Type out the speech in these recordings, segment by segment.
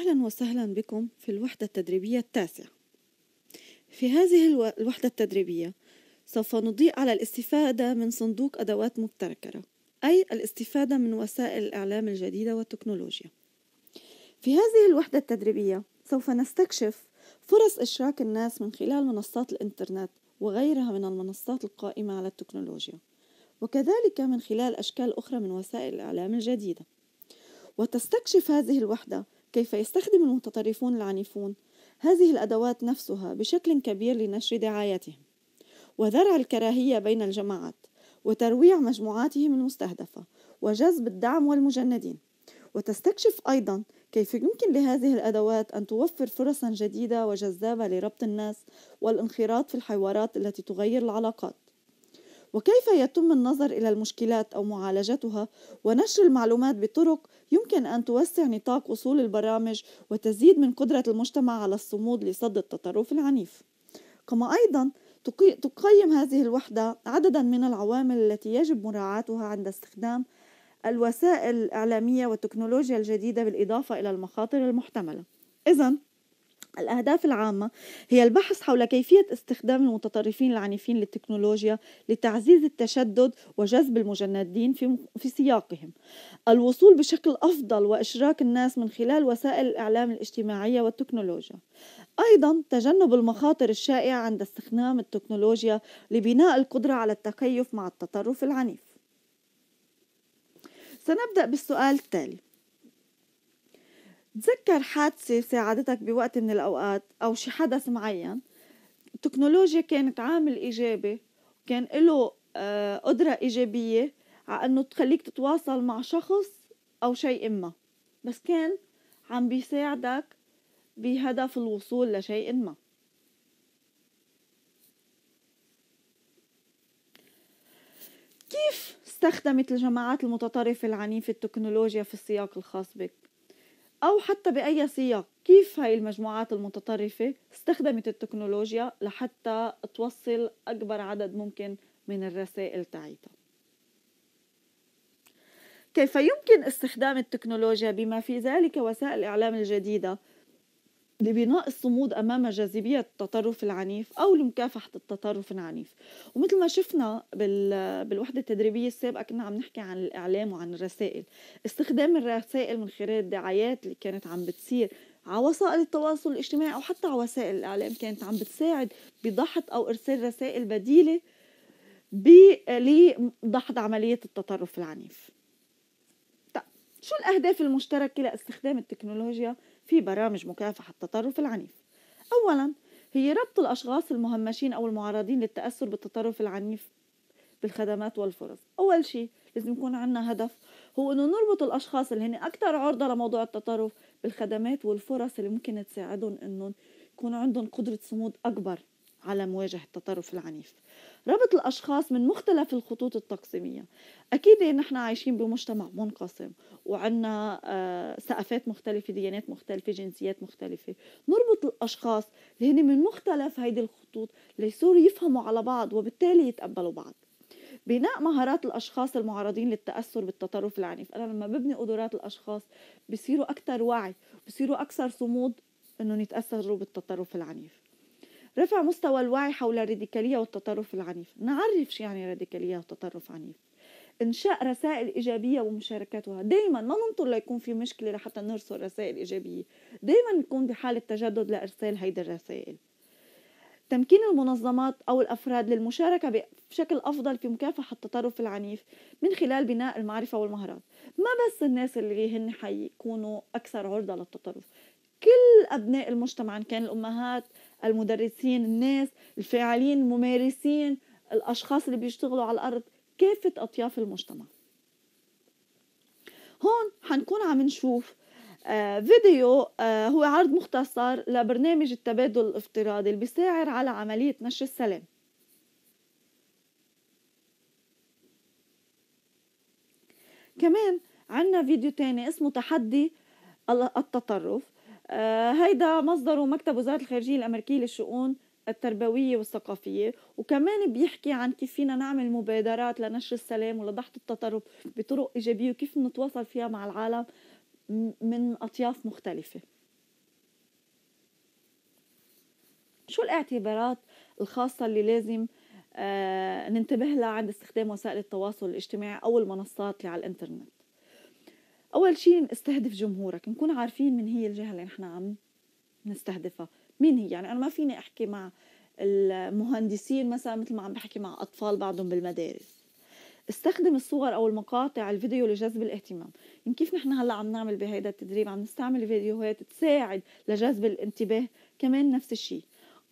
أهلا وسهلا بكم في الوحدة التدريبية التاسعة في هذه الوحدة التدريبية سوف نضيء على الاستفادة من صندوق أدوات مبتكرة أي الاستفادة من وسائل الإعلام الجديدة والتكنولوجيا في هذه الوحدة التدريبية سوف نستكشف فرص إشراك الناس من خلال منصات الإنترنت وغيرها من المنصات القائمة على التكنولوجيا وكذلك من خلال أشكال أخرى من وسائل الإعلام الجديدة وتستكشف هذه الوحدة كيف يستخدم المتطرفون العنيفون هذه الأدوات نفسها بشكل كبير لنشر دعايتهم وذرع الكراهية بين الجماعات وترويع مجموعاتهم المستهدفة وجذب الدعم والمجندين وتستكشف أيضا كيف يمكن لهذه الأدوات أن توفر فرصا جديدة وجذابة لربط الناس والانخراط في الحوارات التي تغير العلاقات وكيف يتم النظر إلى المشكلات أو معالجتها ونشر المعلومات بطرق يمكن أن توسع نطاق وصول البرامج وتزيد من قدرة المجتمع على الصمود لصد التطرف العنيف كما أيضا تقيم هذه الوحدة عددا من العوامل التي يجب مراعاتها عند استخدام الوسائل الإعلامية والتكنولوجيا الجديدة بالإضافة إلى المخاطر المحتملة إذا الأهداف العامة هي البحث حول كيفية استخدام المتطرفين العنيفين للتكنولوجيا لتعزيز التشدد وجذب المجندين في سياقهم. الوصول بشكل أفضل وإشراك الناس من خلال وسائل الإعلام الاجتماعية والتكنولوجيا. أيضا تجنب المخاطر الشائعة عند استخدام التكنولوجيا لبناء القدرة على التكيف مع التطرف العنيف. سنبدأ بالسؤال التالي. تذكر حادثة ساعدتك بوقت من الأوقات أو شي حدث معين التكنولوجيا كانت عامل إيجابي وكان له آه، قدرة إيجابية على أنه تخليك تتواصل مع شخص أو شيء ما بس كان عم بيساعدك بهدف الوصول لشيء ما كيف استخدمت الجماعات المتطرفة العنيفة التكنولوجيا في السياق الخاص بك؟ أو حتى بأي سياق كيف هاي المجموعات المتطرفة استخدمت التكنولوجيا لحتى توصل أكبر عدد ممكن من الرسائل تاعتها كيف يمكن استخدام التكنولوجيا بما في ذلك وسائل الإعلام الجديدة لبناء الصمود امام جاذبيه التطرف العنيف او لمكافحه التطرف العنيف ومثل ما شفنا بالوحده التدريبيه السابقه كنا عم نحكي عن الاعلام وعن الرسائل استخدام الرسائل من خلال الدعايات اللي كانت عم بتصير على وسائل التواصل الاجتماعي او حتى على وسائل الاعلام كانت عم بتساعد بضحط او ارسال رسائل بديله لضحض عمليه التطرف العنيف طيب شو الاهداف المشتركه لاستخدام التكنولوجيا في برامج مكافحة التطرف العنيف أولا هي ربط الأشخاص المهمشين أو المعرضين للتأثر بالتطرف العنيف بالخدمات والفرص أول شيء لازم يكون عندنا هدف هو أنه نربط الأشخاص اللي هن أكثر عرضة لموضوع التطرف بالخدمات والفرص اللي ممكن تساعدهم أنهم يكون عندهم قدرة صمود أكبر على مواجهة التطرف العنيف ربط الأشخاص من مختلف الخطوط التقسيمية أكيد نحن عايشين بمجتمع منقسم وعنا ثقافات آه، مختلفة ديانات مختلفة جنسيات مختلفة نربط الأشخاص اللي هن من مختلف هيدي الخطوط ليصيروا يفهموا على بعض وبالتالي يتقبلوا بعض بناء مهارات الاشخاص المعرضين للتاثر بالتطرف العنيف انا لما ببني قدرات الاشخاص بصيروا اكثر وعي بصيروا اكثر صمود انهم يتاثروا بالتطرف العنيف رفع مستوى الوعي حول الراديكالية والتطرف العنيف نعرف شو يعني راديكالية وتطرف عنيف انشاء رسائل ايجابيه ومشاركتها دائما ما ننطر ليكون في مشكله لحتى نرسل رسائل ايجابيه دائما نكون بحاله تجدد لارسال هيدي الرسائل تمكين المنظمات او الافراد للمشاركه بشكل افضل في مكافحه التطرف العنيف من خلال بناء المعرفه والمهارات ما بس الناس اللي هن حيكونوا اكثر عرضه للتطرف كل ابناء المجتمع ان كان الامهات المدرسين الناس الفاعلين الممارسين الأشخاص اللي بيشتغلوا على الأرض كافة أطياف المجتمع هون حنكون عم نشوف آه، فيديو آه، هو عرض مختصر لبرنامج التبادل الافتراضي اللي بيساعد على عملية نشر السلام كمان عنا فيديو تاني اسمه تحدي التطرف آه، هيدا مصدره مكتب وزارة الخارجية الأمريكية للشؤون التربوية والثقافية وكمان بيحكي عن كيف فينا نعمل مبادرات لنشر السلام ولضحط التطرف بطرق إيجابية وكيف نتواصل فيها مع العالم من أطياف مختلفة شو الاعتبارات الخاصة اللي لازم آه، ننتبه لها عند استخدام وسائل التواصل الاجتماعي أو المنصات اللي على الإنترنت اول شيء استهدف جمهورك نكون عارفين من هي الجهه اللي نحن عم نستهدفها مين هي يعني انا ما فيني احكي مع المهندسين مثلا مثل ما عم بحكي مع اطفال بعضهم بالمدارس استخدم الصور او المقاطع الفيديو لجذب الاهتمام يعني كيف نحن هلا عم نعمل بهيدا التدريب عم نستعمل فيديوهات تساعد لجذب الانتباه كمان نفس الشيء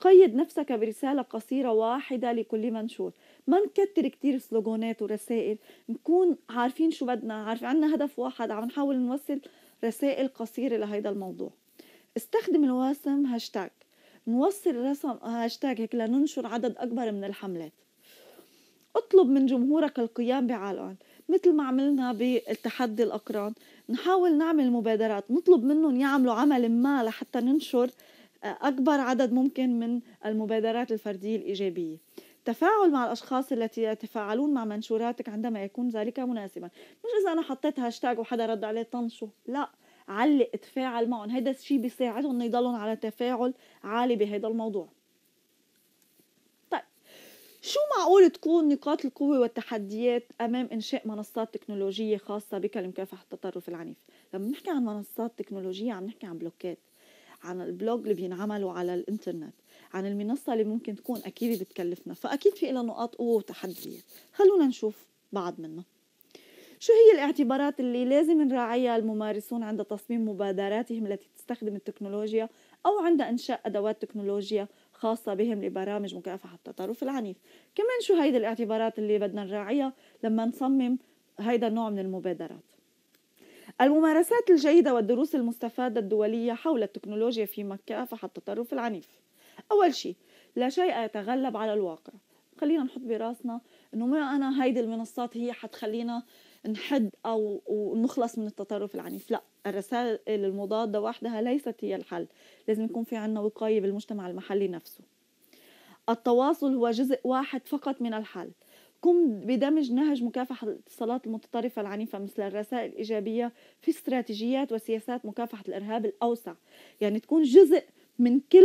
قيد نفسك برساله قصيره واحده لكل منشور ما نكتر كتير سلوغونات ورسائل نكون عارفين شو بدنا عارف عنا هدف واحد عم نحاول نوصل رسائل قصيرة لهيدا الموضوع استخدم الواسم هاشتاج نوصل رسم هاشتاج هيك لننشر عدد أكبر من الحملات اطلب من جمهورك القيام بعلقان مثل ما عملنا بالتحدي الأقران نحاول نعمل مبادرات نطلب منهم يعملوا عمل ما لحتى ننشر أكبر عدد ممكن من المبادرات الفردية الإيجابية التفاعل مع الأشخاص التي يتفاعلون مع منشوراتك عندما يكون ذلك مناسبا مش إذا أنا حطيت هاشتاج وحدا رد عليه طنشه لا علق تفاعل معهم هذا الشيء بيساعدهم انه يضلهم على تفاعل عالي بهذا الموضوع طيب شو معقول تكون نقاط القوة والتحديات أمام إنشاء منصات تكنولوجية خاصة بك لمكافحة التطرف العنيف؟ لما بنحكي عن منصات تكنولوجية عم نحكي عن بلوكات عن البلوج اللي بينعملوا على الإنترنت عن المنصة اللي ممكن تكون أكيد بتكلفنا فأكيد في لها نقاط قوة وتحديات خلونا نشوف بعض منها شو هي الاعتبارات اللي لازم نراعيها الممارسون عند تصميم مبادراتهم التي تستخدم التكنولوجيا أو عند إنشاء أدوات تكنولوجيا خاصة بهم لبرامج مكافحة التطرف العنيف كمان شو هيدي الاعتبارات اللي بدنا نراعيها لما نصمم هيدا النوع من المبادرات الممارسات الجيدة والدروس المستفادة الدولية حول التكنولوجيا في مكافحة التطرف العنيف أول شيء لا شيء يتغلب على الواقع خلينا نحط براسنا انه ما انا هيدي المنصات هي حتخلينا نحد او ونخلص من التطرف العنيف لا الرسائل المضادة وحدها ليست هي الحل لازم يكون في عنا وقاية بالمجتمع المحلي نفسه التواصل هو جزء واحد فقط من الحل قم بدمج نهج مكافحة الاتصالات المتطرفة العنيفة مثل الرسائل الإيجابية في استراتيجيات وسياسات مكافحة الإرهاب الأوسع يعني تكون جزء من كل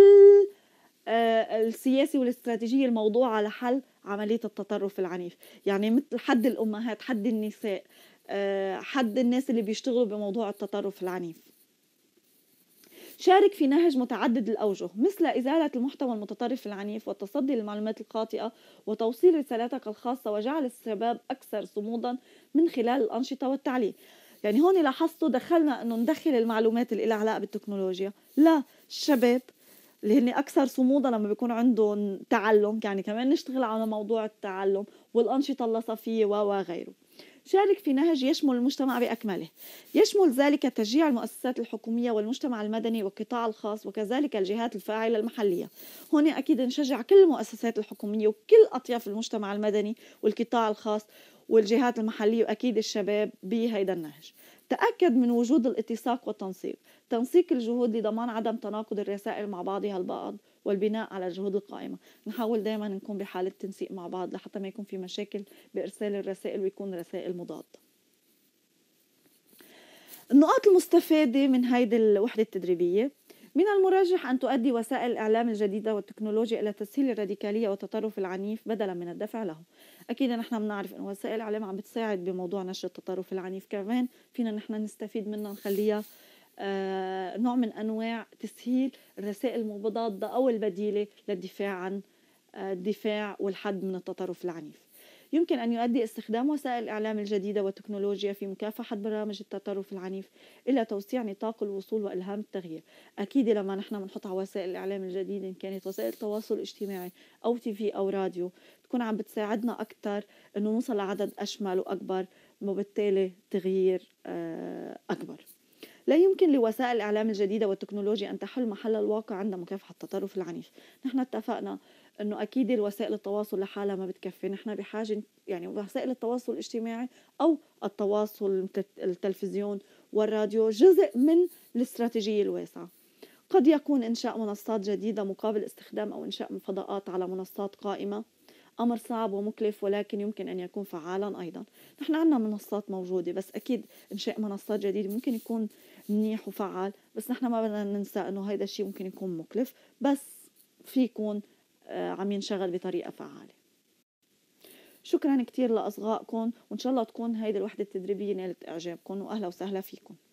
آه، السياسي والاستراتيجية الموضوع على حل عملية التطرف العنيف يعني مثل حد الأمهات حد النساء آه، حد الناس اللي بيشتغلوا بموضوع التطرف العنيف شارك في نهج متعدد الأوجه مثل إزالة المحتوى المتطرف العنيف والتصدي للمعلومات الخاطئة وتوصيل رسالتك الخاصة وجعل الشباب أكثر صمودا من خلال الأنشطة والتعليم يعني هون لاحظتوا دخلنا أنه ندخل المعلومات اللي لها علاقة بالتكنولوجيا لا الشباب اللي هن اكثر صمودا لما بيكون عندهم تعلم يعني كمان نشتغل على موضوع التعلم والانشطه اللصفيه و وغيره شارك في نهج يشمل المجتمع بأكمله يشمل ذلك تشجيع المؤسسات الحكومية والمجتمع المدني والقطاع الخاص وكذلك الجهات الفاعلة المحلية هنا أكيد نشجع كل المؤسسات الحكومية وكل أطياف المجتمع المدني والقطاع الخاص والجهات المحلية وأكيد الشباب بهيدا النهج تأكد من وجود الاتساق والتنسيق تنسيق الجهود لضمان عدم تناقض الرسائل مع بعضها البعض والبناء على الجهود القائمة نحاول دائما نكون بحالة تنسيق مع بعض لحتى ما يكون في مشاكل بإرسال الرسائل ويكون رسائل مضادة النقاط المستفادة من هيدي الوحدة التدريبية من المرجح أن تؤدي وسائل الإعلام الجديدة والتكنولوجيا إلى تسهيل الراديكالية والتطرف العنيف بدلا من الدفع له أكيد نحن بنعرف أن وسائل الإعلام عم بتساعد بموضوع نشر التطرف العنيف كمان فينا نحن نستفيد منها نخليها آه، نوع من أنواع تسهيل الرسائل المضادة أو البديلة للدفاع عن آه، الدفاع والحد من التطرف العنيف يمكن أن يؤدي استخدام وسائل الإعلام الجديدة والتكنولوجيا في مكافحة برامج التطرف العنيف إلى توسيع نطاق الوصول وإلهام التغيير أكيد لما نحن بنحط على وسائل الإعلام الجديدة إن كانت وسائل التواصل الاجتماعي أو تي في أو راديو تكون عم بتساعدنا أكثر إنه نوصل لعدد أشمل وأكبر وبالتالي تغيير آه، أكبر لا يمكن لوسائل الإعلام الجديدة والتكنولوجيا أن تحل محل الواقع عند مكافحة التطرف العنيف نحن اتفقنا انه اكيد الوسائل التواصل لحالها ما بتكفي نحن بحاجه يعني وسائل التواصل الاجتماعي او التواصل التلفزيون والراديو جزء من الاستراتيجيه الواسعه قد يكون انشاء منصات جديده مقابل استخدام او انشاء فضاءات على منصات قائمه امر صعب ومكلف ولكن يمكن ان يكون فعالا ايضا نحن عندنا منصات موجوده بس اكيد انشاء منصات جديده ممكن يكون منيح وفعال بس نحن ما بدنا ننسى انه هذا الشيء ممكن يكون مكلف بس في يكون آه، عم ينشغل بطريقة فعالة شكرا كتير لأصغائكم وإن شاء الله تكون هيدي الوحدة التدريبية نالت إعجابكم وأهلا وسهلا فيكم